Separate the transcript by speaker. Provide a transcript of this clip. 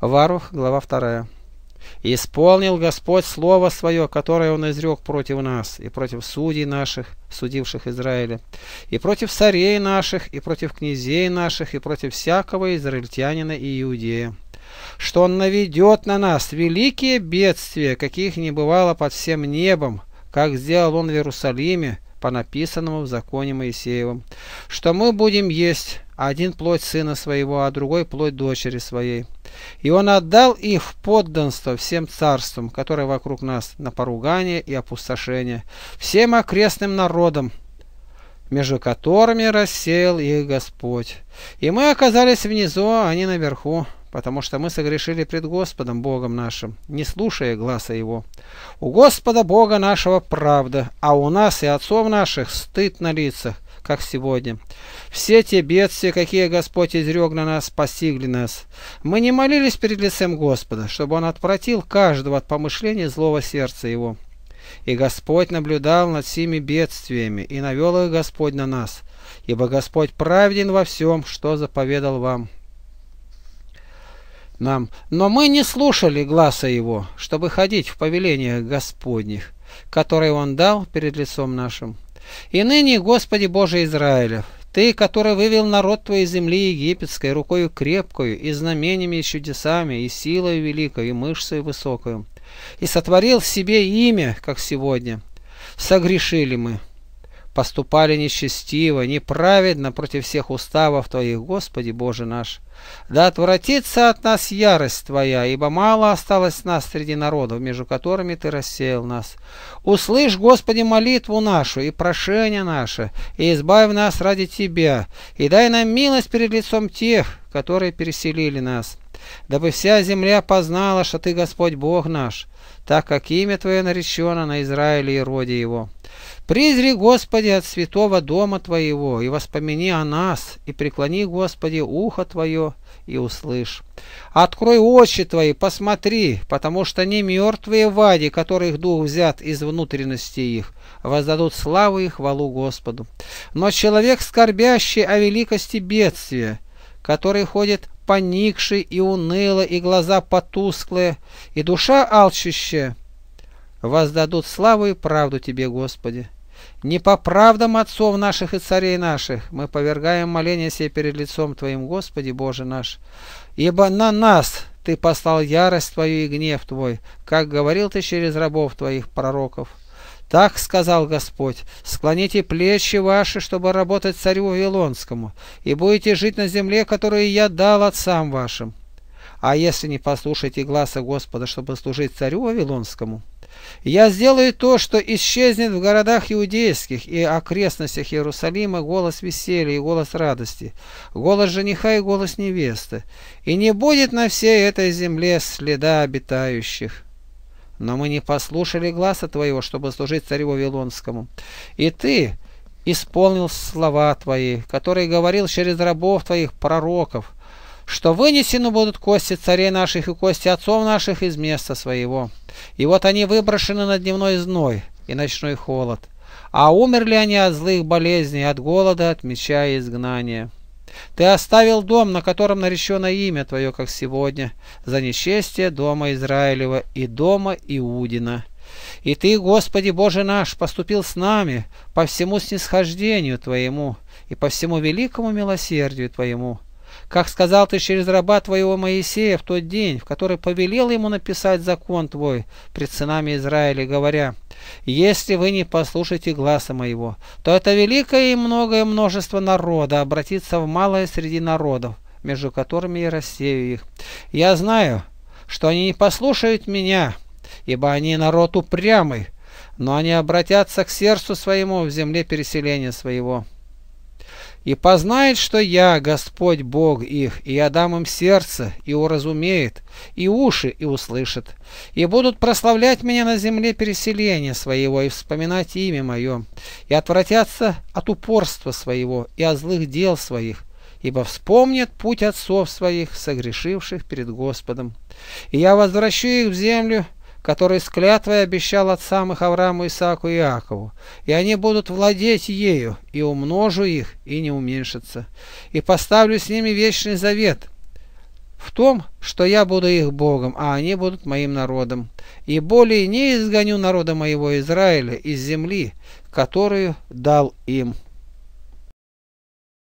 Speaker 1: Варух, глава 2. «Исполнил Господь слово свое, которое Он изрек против нас, и против судей наших, судивших Израиля, и против царей наших, и против князей наших, и против всякого израильтянина и иудея, что Он наведет на нас великие бедствия, каких не бывало под всем небом, как сделал Он в Иерусалиме, по написанному в законе Моисеевом, что мы будем есть, один плоть сына своего, а другой плоть дочери своей. И он отдал их в подданство всем царствам, которые вокруг нас, на поругание и опустошение, всем окрестным народам, между которыми рассеял их Господь. И мы оказались внизу, а они наверху потому что мы согрешили пред Господом Богом нашим, не слушая гласа Его. У Господа Бога нашего правда, а у нас и отцов наших стыд на лицах, как сегодня. Все те бедствия, какие Господь изрек на нас, постигли нас. Мы не молились перед лицем Господа, чтобы Он отвратил каждого от помышления злого сердца Его. И Господь наблюдал над всеми бедствиями, и навел их Господь на нас, ибо Господь праведен во всем, что заповедал вам» нам. Но мы не слушали глаза его, чтобы ходить в повелениях Господних, которые он дал перед лицом нашим. И ныне, Господи Боже Израилев, Ты, который вывел народ Твоей земли египетской рукою крепкую и знамениями, и чудесами, и силой великой и мышцей высокой, и сотворил в себе имя, как сегодня. Согрешили мы поступали нечестиво, неправедно против всех уставов Твоих, Господи Боже наш. Да отвратится от нас ярость Твоя, ибо мало осталось нас среди народов, между которыми Ты рассеял нас. Услышь, Господи, молитву нашу и прошение наше, и избавь нас ради Тебя, и дай нам милость перед лицом тех, которые переселили нас. Дабы вся земля познала, что Ты Господь Бог наш, так как имя Твое наречено на Израиле и роде его». Призри, Господи, от святого дома Твоего, и воспомини о нас, и преклони, Господи, ухо Твое, и услышь. Открой очи Твои, посмотри, потому что не мертвые вади, которых дух взят из внутренности их, воздадут славу и хвалу Господу. Но человек, скорбящий о великости бедствия, который ходит поникший и уныло, и глаза потусклые, и душа алчущая, воздадут славу и правду Тебе, Господи. Не по правдам отцов наших и царей наших мы повергаем моление себе перед лицом Твоим, Господи Боже наш. Ибо на нас Ты послал ярость Твою и гнев Твой, как говорил Ты через рабов Твоих пророков. Так сказал Господь, склоните плечи ваши, чтобы работать царю Вавилонскому, и будете жить на земле, которую я дал отцам вашим. А если не послушаете гласа Господа, чтобы служить царю Вавилонскому, я сделаю то, что исчезнет в городах иудейских и окрестностях Иерусалима голос веселья и голос радости, голос жениха и голос невесты, и не будет на всей этой земле следа обитающих. Но мы не послушали глаза твоего, чтобы служить царю Вавилонскому. И ты исполнил слова твои, которые говорил через рабов твоих пророков, что вынесены будут кости царей наших и кости отцов наших из места своего. И вот они выброшены на дневной зной и ночной холод. А умерли они от злых болезней, от голода, от меча и изгнания. Ты оставил дом, на котором наречено имя Твое, как сегодня, за нечестие дома Израилева и дома Иудина. И Ты, Господи Боже наш, поступил с нами по всему снисхождению Твоему и по всему великому милосердию Твоему, как сказал ты через раба твоего Моисея в тот день, в который повелел ему написать закон твой пред сынами Израиля, говоря, «Если вы не послушаете гласа моего, то это великое и многое множество народа обратится в малое среди народов, между которыми я рассею их. Я знаю, что они не послушают меня, ибо они народ упрямый, но они обратятся к сердцу своему в земле переселения своего» и познает, что я, Господь Бог их, и я дам им сердце, и уразумеет, и уши, и услышит, и будут прославлять меня на земле переселения своего, и вспоминать имя мое, и отвратятся от упорства своего и от злых дел своих, ибо вспомнят путь отцов своих, согрешивших перед Господом. И я возвращу их в землю, который с клятвой обещал от самых Аврааму, Исааку и Иакову, и они будут владеть ею, и умножу их, и не уменьшится, и поставлю с ними вечный завет, в том, что я буду их Богом, а они будут моим народом, и более не изгоню народа моего Израиля из земли, которую дал им».